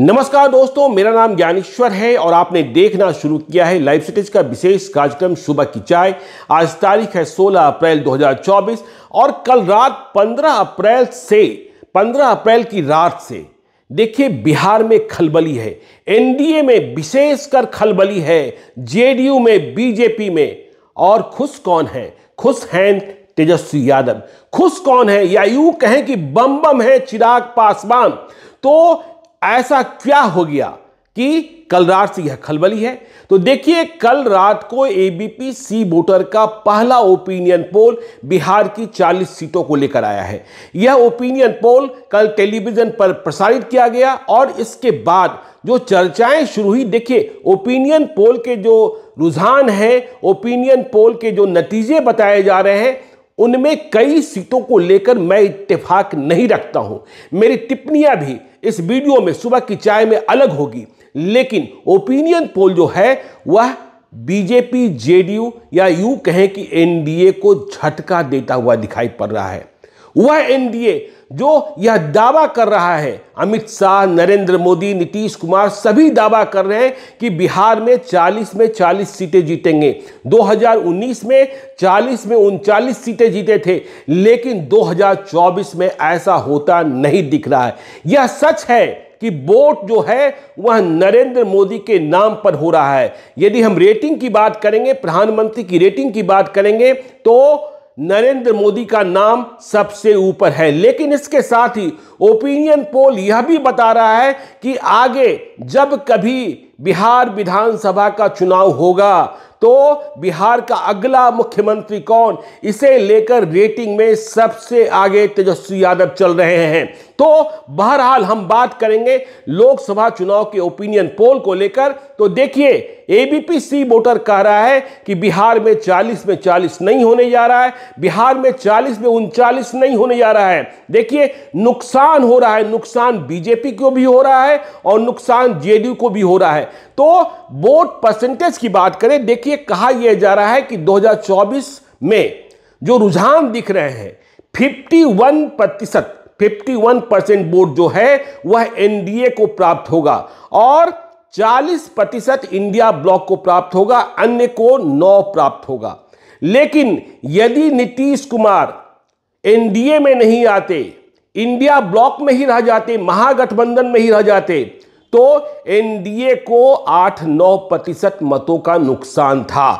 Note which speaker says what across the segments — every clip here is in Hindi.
Speaker 1: नमस्कार दोस्तों मेरा नाम ज्ञानेश्वर है और आपने देखना शुरू किया है लाइव सिटीज का विशेष कार्यक्रम सुबह की चाय आज तारीख है 16 अप्रैल 2024 और कल रात 15 अप्रैल से 15 अप्रैल की रात से देखिए बिहार में खलबली है एनडीए में विशेष कर खलबली है जेडीयू में बीजेपी में और खुश कौन है खुश हैं तेजस्वी यादव खुश कौन है या यूं कहें कि बम बम है चिराग पासवान तो ऐसा क्या हो गया कि कल रात से यह खलबली है तो देखिए कल रात को एबीपी सी वोटर का पहला ओपिनियन पोल बिहार की 40 सीटों को लेकर आया है यह ओपिनियन पोल कल टेलीविजन पर प्रसारित किया गया और इसके बाद जो चर्चाएं शुरू हुई देखिए ओपिनियन पोल के जो रुझान हैं ओपिनियन पोल के जो नतीजे बताए जा रहे हैं उनमें कई सीटों को लेकर मैं इतफाक नहीं रखता हूं मेरी टिप्पणियां भी इस वीडियो में सुबह की चाय में अलग होगी लेकिन ओपिनियन पोल जो है वह बीजेपी जेडीयू या यू कहें कि एनडीए को झटका देता हुआ दिखाई पड़ रहा है वह एनडीए जो यह दावा कर रहा है अमित शाह नरेंद्र मोदी नीतीश कुमार सभी दावा कर रहे हैं कि बिहार में 40 में 40 सीटें जीतेंगे 2019 में 40 में उनचालीस सीटें जीते थे लेकिन 2024 में ऐसा होता नहीं दिख रहा है यह सच है कि वोट जो है वह नरेंद्र मोदी के नाम पर हो रहा है यदि हम रेटिंग की बात करेंगे प्रधानमंत्री की रेटिंग की बात करेंगे तो नरेंद्र मोदी का नाम सबसे ऊपर है लेकिन इसके साथ ही ओपिनियन पोल यह भी बता रहा है कि आगे जब कभी बिहार विधानसभा का चुनाव होगा तो बिहार का अगला मुख्यमंत्री कौन इसे लेकर रेटिंग में सबसे आगे तेजस्वी यादव चल रहे हैं तो बहरहाल हम बात करेंगे लोकसभा चुनाव के ओपिनियन पोल को लेकर तो देखिए एबीपी सी वोटर कह रहा है कि बिहार में 40 में 40 नहीं होने जा रहा है बिहार में 40 में उनचालीस नहीं होने जा रहा है देखिए नुकसान हो रहा है नुकसान बीजेपी को भी हो रहा है और नुकसान जेडीयू को भी हो रहा है तो वोट परसेंटेज की बात करें देखिए कहा यह जा रहा है कि 2024 में जो रुझान दिख रहे हैं 51 प्रतिशत फिफ्टी परसेंट वोट जो है वह एनडीए को प्राप्त होगा और 40 प्रतिशत इंडिया ब्लॉक को प्राप्त होगा अन्य को 9 प्राप्त होगा लेकिन यदि नीतीश कुमार एनडीए में नहीं आते इंडिया ब्लॉक में ही रह जाते महागठबंधन में ही रह जाते तो एनडीए को आठ नौ प्रतिशत मतों का नुकसान था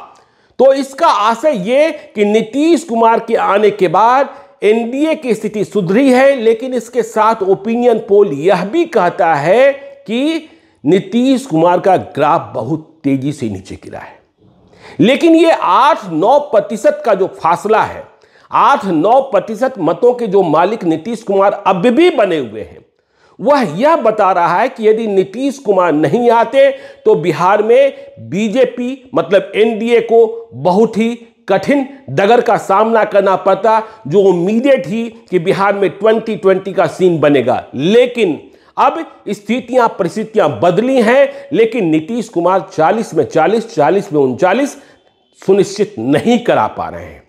Speaker 1: तो इसका आशय ये कि नीतीश कुमार के आने के बाद एनडीए की स्थिति सुधरी है लेकिन इसके साथ ओपिनियन पोल यह भी कहता है कि नीतीश कुमार का ग्राफ बहुत तेजी से नीचे गिरा है लेकिन ये आठ नौ प्रतिशत का जो फासला है आठ नौ प्रतिशत मतों के जो मालिक नीतीश कुमार अब भी बने हुए हैं वह यह बता रहा है कि यदि नीतीश कुमार नहीं आते तो बिहार में बीजेपी मतलब एनडीए को बहुत ही कठिन डगर का सामना करना पड़ता जो उम्मीदें थी कि बिहार में 2020 का सीन बनेगा लेकिन अब स्थितियां परिस्थितियां बदली हैं लेकिन नीतीश कुमार 40 में 40 40 में उनचालीस सुनिश्चित नहीं करा पा रहे हैं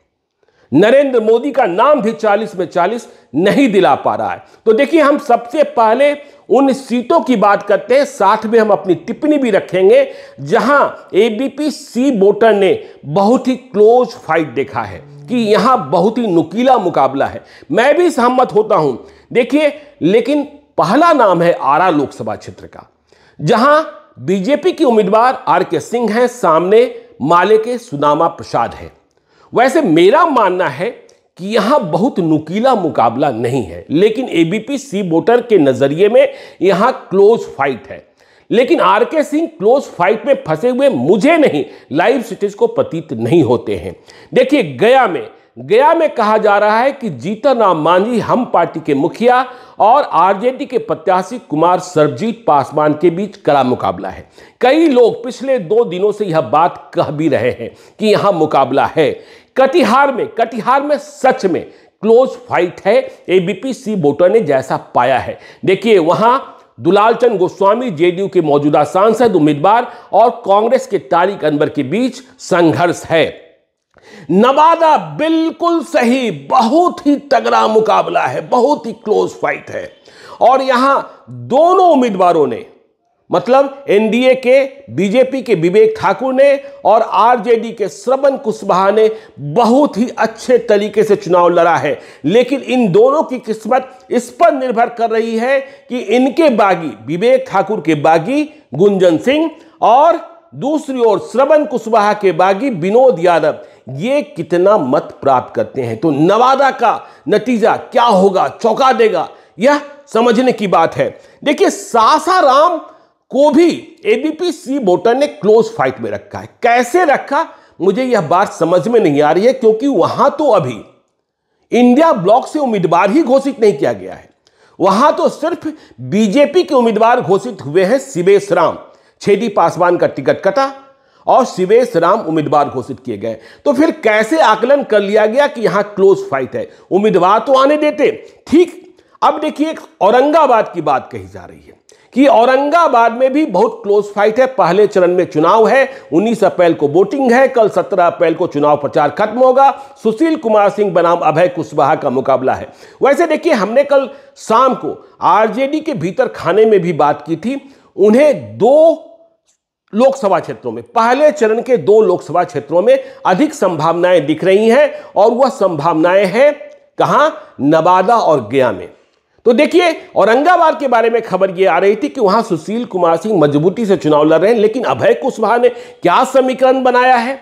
Speaker 1: नरेंद्र मोदी का नाम भी 40 में 40 नहीं दिला पा रहा है तो देखिए हम सबसे पहले उन सीटों की बात करते हैं साथ में हम अपनी टिप्पणी भी रखेंगे जहां एबीपी सी वोटर ने बहुत ही क्लोज फाइट देखा है कि यहां बहुत ही नुकीला मुकाबला है मैं भी सहमत होता हूं देखिए लेकिन पहला नाम है आरा लोकसभा क्षेत्र का जहां बीजेपी की उम्मीदवार आर के सिंह हैं सामने माले के सुदामा प्रसाद हैं वैसे मेरा मानना है कि यहां बहुत नुकीला मुकाबला नहीं है लेकिन एबीपी सी वोटर के नज़रिए में यहां क्लोज फाइट है लेकिन आर के सिंह क्लोज फाइट में फंसे हुए मुझे नहीं लाइव सिटीज को पतीत नहीं होते हैं देखिए गया में गया में कहा जा रहा है कि जीतन राम मांझी हम पार्टी के मुखिया और आरजेडी के प्रत्याशी कुमार सरजीत पासवान के बीच कड़ा मुकाबला है कई लोग पिछले दो दिनों से यह बात कह भी रहे हैं कि यहां मुकाबला है कटिहार में कटिहार में सच में क्लोज फाइट है एबीपी सी बोटर ने जैसा पाया है देखिए वहां दुलाल चंद गोस्वामी जेडीयू के मौजूदा सांसद उम्मीदवार और कांग्रेस के तारिक अनवर के बीच संघर्ष है नवादा बिल्कुल सही बहुत ही तगड़ा मुकाबला है बहुत ही क्लोज फाइट है और यहां दोनों उम्मीदवारों ने मतलब एनडीए के बीजेपी के विवेक ठाकुर ने और आरजेडी के श्रवण कुशवाहा ने बहुत ही अच्छे तरीके से चुनाव लड़ा है लेकिन इन दोनों की किस्मत इस पर निर्भर कर रही है कि इनके बागी विवेक ठाकुर के बागी गुंजन सिंह और दूसरी ओर श्रवण कुशवाहा के बागी विनोद यादव ये कितना मत प्राप्त करते हैं तो नवादा का नतीजा क्या होगा चौका देगा यह समझने की बात है देखिए सासाराम को भी एबीपी सी बोटर ने क्लोज फाइट में रखा है कैसे रखा मुझे यह बात समझ में नहीं आ रही है क्योंकि वहां तो अभी इंडिया ब्लॉक से उम्मीदवार ही घोषित नहीं किया गया है वहां तो सिर्फ बीजेपी के उम्मीदवार घोषित हुए हैं शिवेश राम छेदी पासवान का टिकट कटा और शिवेश राम उम्मीदवार घोषित किए गए तो फिर कैसे आकलन कर लिया गया कि यहां क्लोज फाइट है उम्मीदवार तो आने देते ठीक अब देखिए औरंगाबाद की बात कही जा रही है कि औरंगाबाद में भी बहुत क्लोज फाइट है पहले चरण में चुनाव है 19 अप्रैल को वोटिंग है कल 17 अप्रैल को चुनाव प्रचार खत्म होगा सुशील कुमार सिंह बनाम अभय कुशवाहा का मुकाबला है वैसे देखिए हमने कल शाम को आरजेडी के भीतर खाने में भी बात की थी उन्हें दो लोकसभा क्षेत्रों में पहले चरण के दो लोकसभा क्षेत्रों में अधिक संभावनाएं दिख रही हैं और वह संभावनाएं हैं कहा नवादा और गया में तो देखिए औरंगाबाद के बारे में खबर ये आ रही थी कि वहां सुशील कुमार सिंह मजबूती से चुनाव लड़ रहे हैं लेकिन अभय कुशवाहा ने क्या समीकरण बनाया है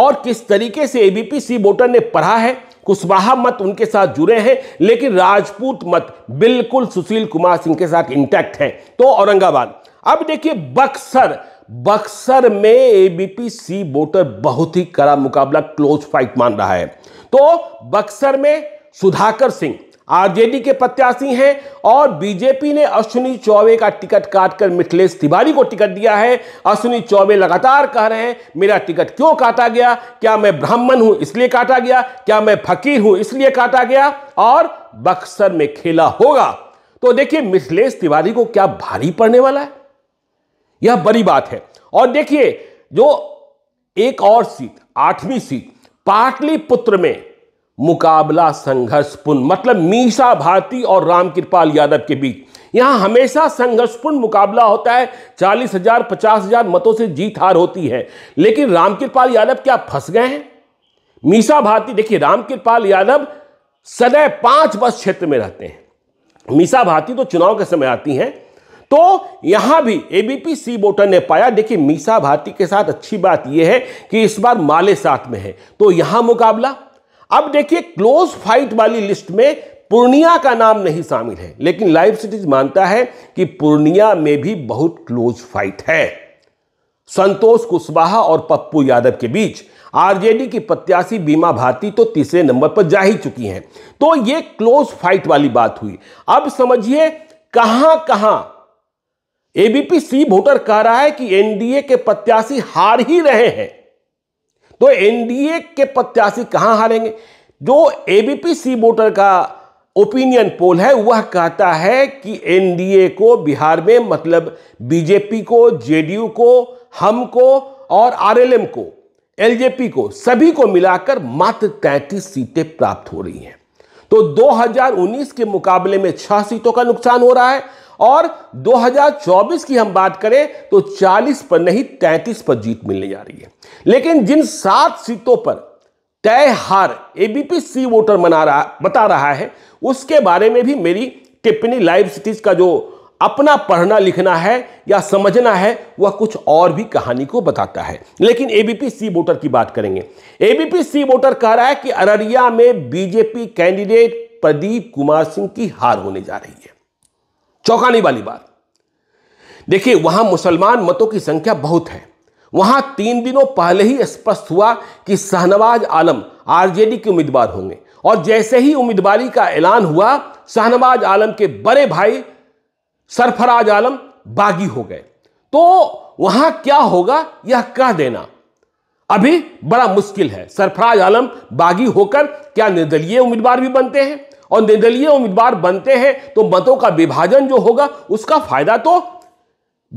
Speaker 1: और किस तरीके से एबीपी सी वोटर ने पढ़ा है कुशवाहा मत उनके साथ जुड़े हैं लेकिन राजपूत मत बिल्कुल सुशील कुमार सिंह के साथ इंटैक्ट है तो औरंगाबाद अब देखिए बक्सर बक्सर में एबीपी सी वोटर बहुत ही कड़ा मुकाबला क्लोज फाइट मान रहा है तो बक्सर में सुधाकर सिंह आरजेडी के प्रत्याशी हैं और बीजेपी ने अश्विनी चौबे का टिकट काटकर मिथिलेश तिवारी को टिकट दिया है अश्विनी चौबे लगातार कह रहे हैं मेरा टिकट क्यों काटा गया क्या मैं ब्राह्मण हूं इसलिए काटा गया क्या मैं फकीर हूं इसलिए काटा गया और बक्सर में खेला होगा तो देखिए मिथिलेश तिवारी को क्या भारी पड़ने वाला है यह बड़ी बात है और देखिए जो एक और सीट आठवीं सीट पाटलिपुत्र में मुकाबला संघर्षपूर्ण मतलब मीसा भारती और रामकृपाल यादव के बीच यहां हमेशा संघर्षपूर्ण मुकाबला होता है चालीस हजार पचास हजार मतों से जीत हार होती है लेकिन रामकृपाल यादव क्या फंस गए हैं मीसा भारती देखिए रामकृपाल यादव सदैव पांच बस क्षेत्र में रहते हैं मीसा भारती तो चुनाव के समय आती हैं तो यहां भी एबीपी सी वोटर ने पाया देखिए मीसा भारती के साथ अच्छी बात यह है कि इस बार माले साथ में है तो यहां मुकाबला अब देखिए क्लोज फाइट वाली लिस्ट में पूर्णिया का नाम नहीं शामिल है लेकिन लाइव सिटीज मानता है कि पूर्णिया में भी बहुत क्लोज फाइट है संतोष कुशवाहा और पप्पू यादव के बीच आरजेडी की प्रत्याशी बीमा भारती तो तीसरे नंबर पर जा ही चुकी हैं तो ये क्लोज फाइट वाली बात हुई अब समझिए कहां कहां एबीपी सी वोटर कह रहा है कि एनडीए के प्रत्याशी हार ही रहे हैं तो एनडीए के प्रत्याशी कहां हारेंगे जो एबीपी सी वोटर का ओपिनियन पोल है वह कहता है कि एनडीए को बिहार में मतलब बीजेपी को जेडीयू को हम को और आरएलएम को एलजेपी को सभी को मिलाकर मात्र तैंतीस सीटें प्राप्त हो रही हैं तो 2019 के मुकाबले में छह सीटों का नुकसान हो रहा है और 2024 की हम बात करें तो 40 पर नहीं 33 पर जीत मिलने जा रही है लेकिन जिन सात सीटों पर तय हार एबीपी सी वोटर मना रहा बता रहा है उसके बारे में भी मेरी टिप्पणी लाइव सिटीज का जो अपना पढ़ना लिखना है या समझना है वह कुछ और भी कहानी को बताता है लेकिन एबीपी सी वोटर की बात करेंगे एबीपी सी वोटर कह रहा है कि अररिया में बीजेपी कैंडिडेट प्रदीप कुमार सिंह की हार होने जा रही है चौंकाने वाली बात देखिए वहां मुसलमान मतों की संख्या बहुत है वहां तीन दिनों पहले ही स्पष्ट हुआ कि शाहनवाज आलम आरजेडी के उम्मीदवार होंगे और जैसे ही उम्मीदवारी का ऐलान हुआ शाहनवाज आलम के बड़े भाई सरफराज आलम बागी हो गए तो वहां क्या होगा यह कह देना अभी बड़ा मुश्किल है सरफराज आलम बागी होकर क्या निर्दलीय उम्मीदवार भी बनते हैं और निर्दलीय उम्मीदवार बनते हैं तो मतों का विभाजन जो होगा उसका फायदा तो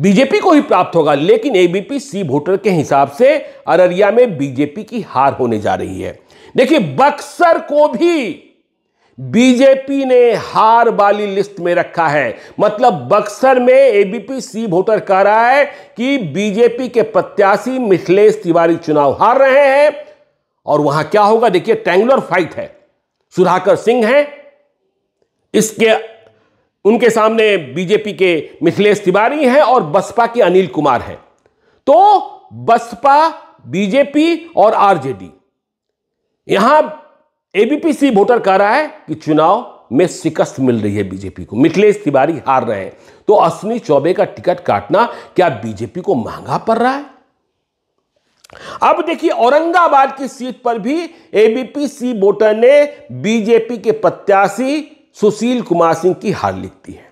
Speaker 1: बीजेपी को ही प्राप्त होगा लेकिन एबीपी सी वोटर के हिसाब से अररिया में बीजेपी की हार होने जा रही है देखिए बक्सर को भी बीजेपी ने हार वाली लिस्ट में रखा है मतलब बक्सर में एबीपी सी वोटर कह रहा है कि बीजेपी के प्रत्याशी मिथिलेश तिवारी चुनाव हार रहे हैं और वहां क्या होगा देखिए ट्रैंगुलर फाइट है सुधाकर सिंह हैं इसके उनके सामने बीजेपी के मिथिलेश तिवारी हैं और बसपा के अनिल कुमार हैं तो बसपा बीजेपी और आरजेडी यहां एबीपीसी वोटर कह रहा है कि चुनाव में शिकस्त मिल रही है बीजेपी को मिथिलेश तिवारी हार रहे हैं तो अश्विनी चौबे का टिकट काटना क्या बीजेपी को महंगा पड़ रहा है अब देखिए औरंगाबाद की सीट पर भी एबीपी सी वोटर ने बीजेपी के प्रत्याशी सुशील कुमार सिंह की हार लिख दी है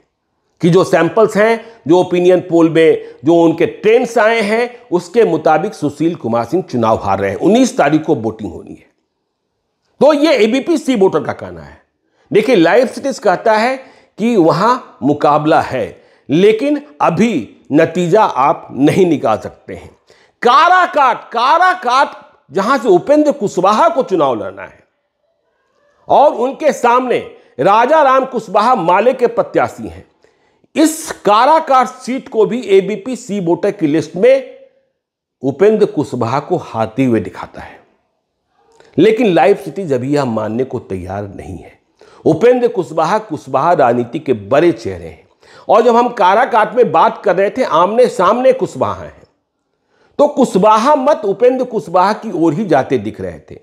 Speaker 1: कि जो सैंपल्स हैं जो ओपिनियन पोल में जो उनके ट्रेंड्स आए हैं उसके मुताबिक सुशील कुमार सिंह चुनाव हार रहे हैं उन्नीस तारीख को वोटिंग होनी है तो ये एबीपी सी वोटर का कहना है देखिए लाइव सिटीज कहता है कि वहां मुकाबला है लेकिन अभी नतीजा आप नहीं निकाल सकते हैं काराकाट काराकाट जहां से उपेंद्र कुशवाहा को चुनाव लड़ना है और उनके सामने राजा राम कुशवाहा माले के प्रत्याशी हैं इस काराकाट सीट को भी एबीपी सी वोटर की लिस्ट में उपेंद्र कुशवाहा को हारते हुए दिखाता है लेकिन लाइव सिटीज अभी यह मानने को तैयार नहीं है उपेंद्र कुशवाहा कुशवाहा राजनीति के बड़े चेहरे हैं और जब हम काराकाट में बात कर रहे थे आमने सामने कुशवाहा हैं तो कुशवाहा मत उपेंद्र कुशवाहा की ओर ही जाते दिख रहे थे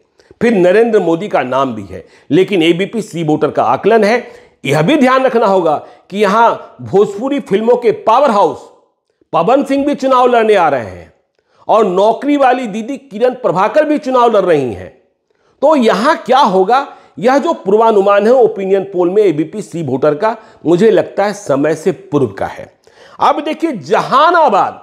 Speaker 1: फिर नरेंद्र मोदी का नाम भी है लेकिन एबीपी सी वोटर का आकलन है यह भी ध्यान रखना होगा कि यहां भोजपुरी फिल्मों के पावर हाउस पवन सिंह भी चुनाव लड़ने आ रहे हैं और नौकरी वाली दीदी किरण प्रभाकर भी चुनाव लड़ रही हैं तो यहां क्या होगा यह जो पूर्वानुमान है ओपिनियन पोल में एबीपी सी वोटर का मुझे लगता है समय से पूर्व का है अब देखिए जहानाबाद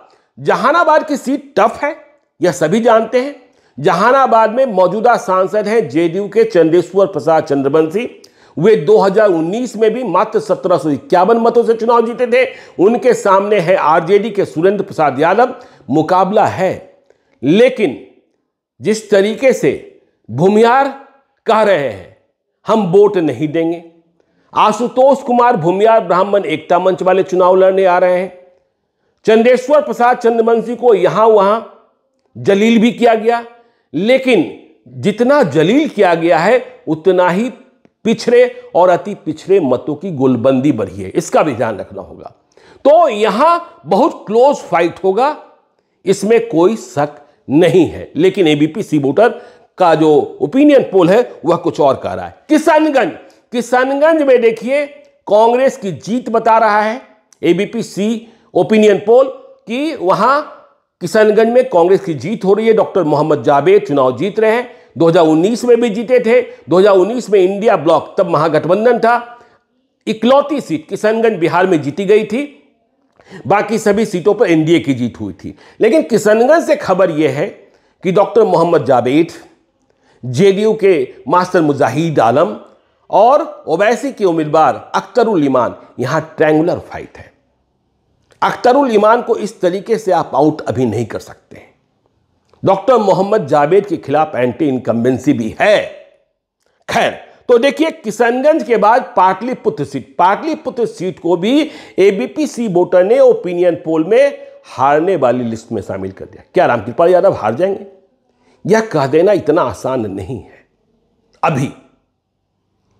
Speaker 1: जहानाबाद की सीट टफ है यह सभी जानते हैं जहानाबाद में मौजूदा सांसद हैं जेडीयू के चंदेश्वर प्रसाद चंद्रवंशी वे 2019 में भी मात्र सत्रह मतों से चुनाव जीते थे उनके सामने है आरजेडी के सुरेंद्र प्रसाद यादव मुकाबला है लेकिन जिस तरीके से भूमियार कह रहे हैं हम वोट नहीं देंगे आशुतोष कुमार भूमियार ब्राह्मण एकता मंच वाले चुनाव लड़ने आ रहे हैं चंदेश्वर प्रसाद चंद्रवंशी को यहां वहां जलील भी किया गया लेकिन जितना जलील किया गया है उतना ही पिछड़े और अति पिछड़े मतों की गोलबंदी बढ़ी है इसका भी ध्यान रखना होगा तो यहां बहुत क्लोज फाइट होगा इसमें कोई शक नहीं है लेकिन एबीपी सी वोटर का जो ओपिनियन पोल है वह कुछ और कह रहा है किशनगंज किशनगंज में देखिए कांग्रेस की जीत बता रहा है एबीपी सी ओपिनियन पोल कि वहां किशनगंज में कांग्रेस की जीत हो रही है डॉक्टर मोहम्मद जावेद चुनाव जीत रहे हैं 2019 में भी जीते थे 2019 में इंडिया ब्लॉक तब महागठबंधन था इकलौती सीट किशनगंज बिहार में जीती गई थी बाकी सभी सीटों पर एनडीए की जीत हुई थी लेकिन किशनगंज से खबर यह है कि डॉक्टर मोहम्मद जावेद जेडीयू के मास्टर मुजाहिद आलम और ओवैसी के उम्मीदवार अख्तरुल ईमान यहां ट्रैंगुलर फाइट है अख्तरुल ईमान को इस तरीके से आप आउट अभी नहीं कर सकते डॉक्टर मोहम्मद जावेद के खिलाफ एंटी इनकम्बेंसी भी है खैर तो देखिए किशनगंज के बाद पाटलिपुत्र सीट पाटलिपुत्र सीट को भी एबीपी सी वोटर ने ओपिनियन पोल में हारने वाली लिस्ट में शामिल कर दिया क्या रामकृपाल यादव हार जाएंगे यह कह देना इतना आसान नहीं है अभी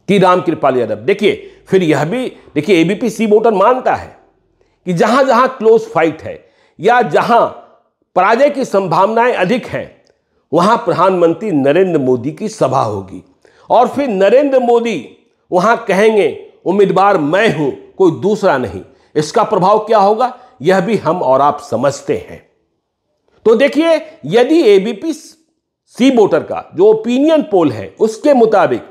Speaker 1: कि रामकृपाल यादव देखिए फिर यह भी देखिए एबीपी सी वोटर मानता है कि जहां जहां क्लोज फाइट है या जहां पराजय की संभावनाएं अधिक हैं वहां प्रधानमंत्री नरेंद्र मोदी की सभा होगी और फिर नरेंद्र मोदी वहां कहेंगे उम्मीदवार मैं हूं कोई दूसरा नहीं इसका प्रभाव क्या होगा यह भी हम और आप समझते हैं तो देखिए यदि एबीपी सी वोटर का जो ओपिनियन पोल है उसके मुताबिक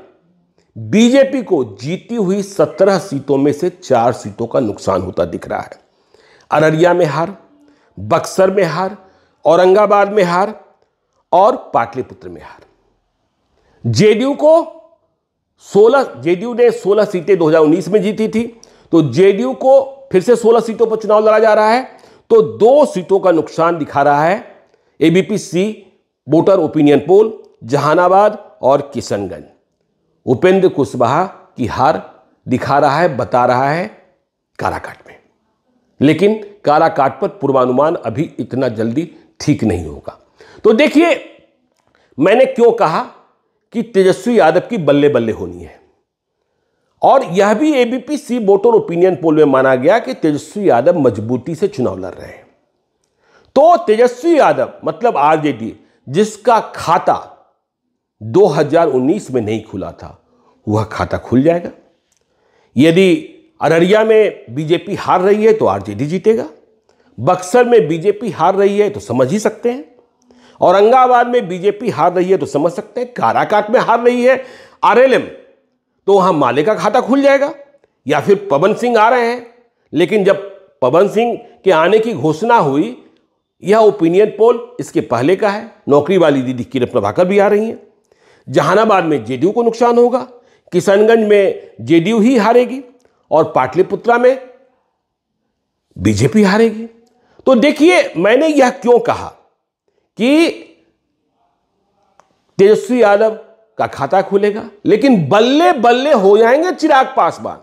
Speaker 1: बीजेपी को जीती हुई सत्रह सीटों में से चार सीटों का नुकसान होता दिख रहा है अररिया में हार बक्सर में हार औरंगाबाद में हार और पाटलिपुत्र में हार जेडीयू को 16 जेडीयू ने 16 सीटें 2019 में जीती थी तो जेडीयू को फिर से 16 सीटों पर चुनाव लड़ा जा रहा है तो दो सीटों का नुकसान दिखा रहा है ABP C voter opinion poll Jehanabad और किशनगंज उपेंद्र कुशवाहा की हार दिखा रहा है बता रहा है काराकाट लेकिन काराकाट पर पूर्वानुमान अभी इतना जल्दी ठीक नहीं होगा तो देखिए मैंने क्यों कहा कि तेजस्वी यादव की बल्ले बल्ले होनी है और यह भी ABP C voter opinion poll में माना गया कि तेजस्वी यादव मजबूती से चुनाव लड़ रहे हैं तो तेजस्वी यादव मतलब आरजेडी जिसका खाता 2019 में नहीं खुला था वह खाता खुल जाएगा यदि अररिया में बीजेपी हार रही है तो आरजेडी जीतेगा बक्सर में बीजेपी हार रही है तो समझ ही सकते हैं औरंगाबाद में बीजेपी हार रही है तो समझ सकते हैं काराकाट में हार रही है आरएलएम तो वहाँ माले का खाता खुल जाएगा या फिर पवन सिंह आ रहे हैं लेकिन जब पवन सिंह के आने की घोषणा हुई यह ओपिनियन पोल इसके पहले का है नौकरी वाली दीदी किरण प्रभाकर भी आ रही हैं जहानाबाद में जेडीयू को नुकसान होगा किशनगंज में जेडीयू ही हारेगी और पाटलिपुत्रा में बीजेपी हारेगी तो देखिए मैंने यह क्यों कहा कि तेजस्वी यादव का खाता खुलेगा लेकिन बल्ले बल्ले हो जाएंगे चिराग पासवान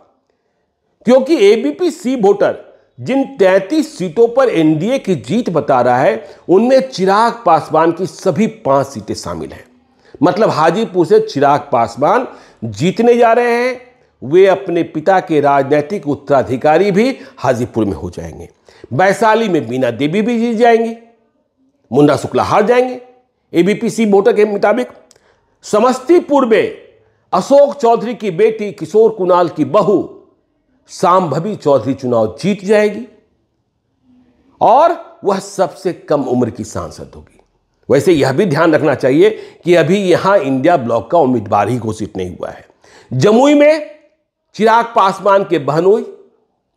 Speaker 1: क्योंकि एबीपी सी वोटर जिन 33 सीटों पर एनडीए की जीत बता रहा है उनमें चिराग पासवान की सभी पांच सीटें शामिल हैं मतलब हाजीपुर से चिराग पासवान जीतने जा रहे हैं वे अपने पिता के राजनैतिक उत्तराधिकारी भी हाजीपुर में हो जाएंगे वैशाली में बीना देवी भी जीत जाएंगी मुंडा शुक्ला हार जाएंगे एबीपीसी वोटर के मुताबिक समस्तीपुर में अशोक चौधरी की बेटी किशोर कुणाल की बहू सांभवी चौधरी चुनाव जीत जाएगी और वह सबसे कम उम्र की सांसद होगी वैसे यह भी ध्यान रखना चाहिए कि अभी यहां इंडिया ब्लॉक का उम्मीदवार ही घोषित नहीं हुआ है जमुई में चिराग पासवान के बहनोई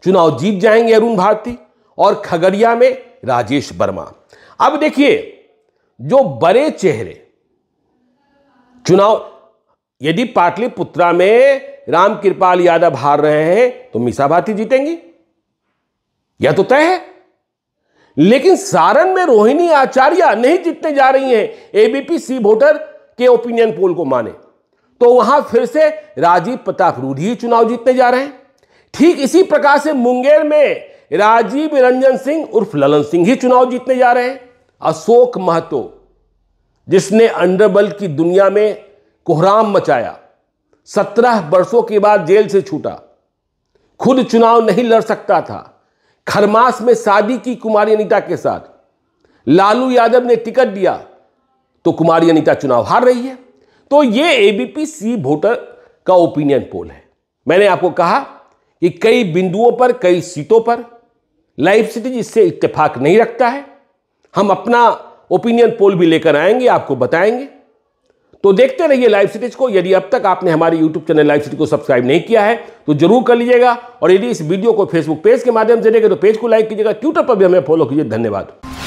Speaker 1: चुनाव जीत जाएंगे अरुण भारती और खगड़िया में राजेश वर्मा अब देखिए जो बड़े चेहरे चुनाव यदि पाटलिपुत्रा में राम कृपाल यादव हार रहे हैं तो मीसा भारती जीतेंगी यह तो तय है लेकिन सारण में रोहिणी आचार्य नहीं जीतने जा रही हैं एबीपी सी वोटर के ओपिनियन पोल को माने तो वहां फिर से राजीव प्रताप रूढ़ी ही चुनाव जीतने जा रहे हैं ठीक इसी प्रकार से मुंगेर में राजीव रंजन सिंह उर्फ ललन सिंह ही चुनाव जीतने जा रहे हैं अशोक महतो जिसने अंडरबल की दुनिया में कोहराम मचाया सत्रह वर्षों के बाद जेल से छूटा खुद चुनाव नहीं लड़ सकता था खरमास में शादी की कुमारी अनिता के साथ लालू यादव ने टिकट दिया तो कुमारी अनिता चुनाव हार रही है तो ये एबीपी सी वोटर का ओपिनियन पोल है मैंने आपको कहा कि कई बिंदुओं पर कई सीटों पर लाइव सिटीज इससे इत्तेफाक नहीं रखता है हम अपना ओपिनियन पोल भी लेकर आएंगे आपको बताएंगे तो देखते रहिए लाइव सिटीज को यदि अब तक आपने हमारे यूट्यूब चैनल लाइव सिटी को सब्सक्राइब नहीं किया है तो जरूर कर लीजिएगा और यदि इस वीडियो को फेसबुक पेज के माध्यम से देखें तो पेज को लाइक कीजिएगा ट्विटर पर भी हमें फॉलो कीजिए धन्यवाद